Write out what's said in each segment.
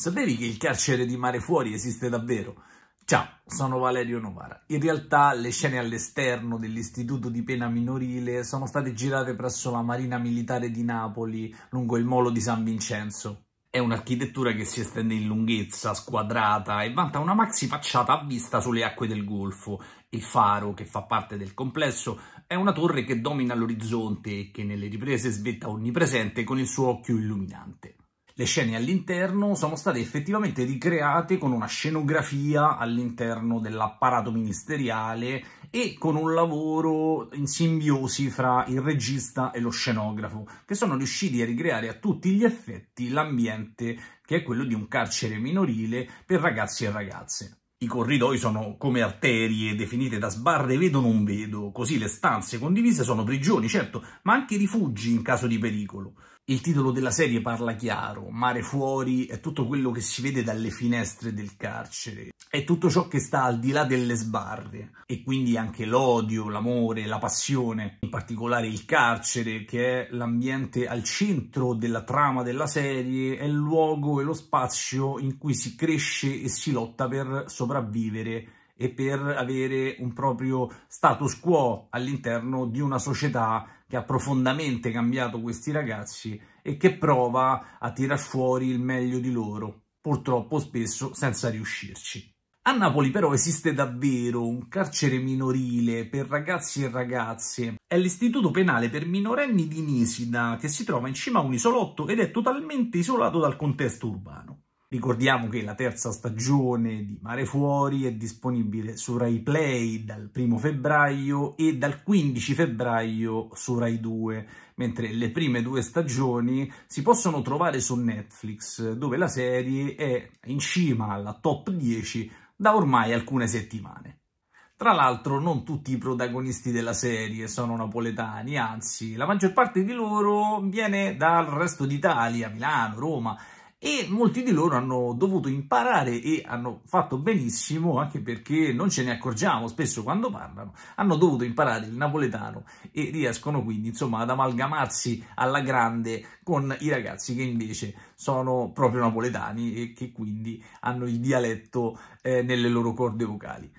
Sapevi che il carcere di Mare Fuori esiste davvero? Ciao, sono Valerio Novara. In realtà le scene all'esterno dell'istituto di pena minorile sono state girate presso la Marina Militare di Napoli, lungo il molo di San Vincenzo. È un'architettura che si estende in lunghezza, squadrata e vanta una maxi facciata a vista sulle acque del Golfo. Il faro, che fa parte del complesso, è una torre che domina l'orizzonte e che nelle riprese svetta onnipresente con il suo occhio illuminante. Le scene all'interno sono state effettivamente ricreate con una scenografia all'interno dell'apparato ministeriale e con un lavoro in simbiosi fra il regista e lo scenografo, che sono riusciti a ricreare a tutti gli effetti l'ambiente che è quello di un carcere minorile per ragazzi e ragazze. I corridoi sono come arterie definite da sbarre vedo non vedo, così le stanze condivise sono prigioni, certo, ma anche rifugi in caso di pericolo. Il titolo della serie parla chiaro, mare fuori è tutto quello che si vede dalle finestre del carcere, è tutto ciò che sta al di là delle sbarre e quindi anche l'odio, l'amore, la passione, in particolare il carcere che è l'ambiente al centro della trama della serie, è il luogo e lo spazio in cui si cresce e si lotta per sopravvivere e per avere un proprio status quo all'interno di una società che ha profondamente cambiato questi ragazzi e che prova a tirar fuori il meglio di loro, purtroppo spesso senza riuscirci. A Napoli però esiste davvero un carcere minorile per ragazzi e ragazze. È l'istituto penale per minorenni di Nisida che si trova in cima a un isolotto ed è totalmente isolato dal contesto urbano. Ricordiamo che la terza stagione di Mare Fuori è disponibile su Rai Play dal 1 febbraio e dal 15 febbraio su Rai 2, mentre le prime due stagioni si possono trovare su Netflix, dove la serie è in cima alla top 10 da ormai alcune settimane. Tra l'altro non tutti i protagonisti della serie sono napoletani, anzi la maggior parte di loro viene dal resto d'Italia, Milano, Roma e molti di loro hanno dovuto imparare e hanno fatto benissimo anche perché non ce ne accorgiamo spesso quando parlano, hanno dovuto imparare il napoletano e riescono quindi insomma ad amalgamarsi alla grande con i ragazzi che invece sono proprio napoletani e che quindi hanno il dialetto eh, nelle loro corde vocali.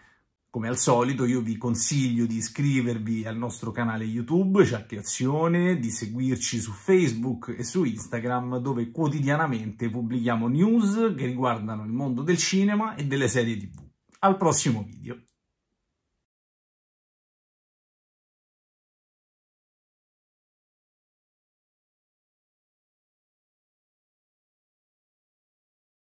Come al solito io vi consiglio di iscrivervi al nostro canale YouTube, Ciacche di seguirci su Facebook e su Instagram dove quotidianamente pubblichiamo news che riguardano il mondo del cinema e delle serie tv. Al prossimo video!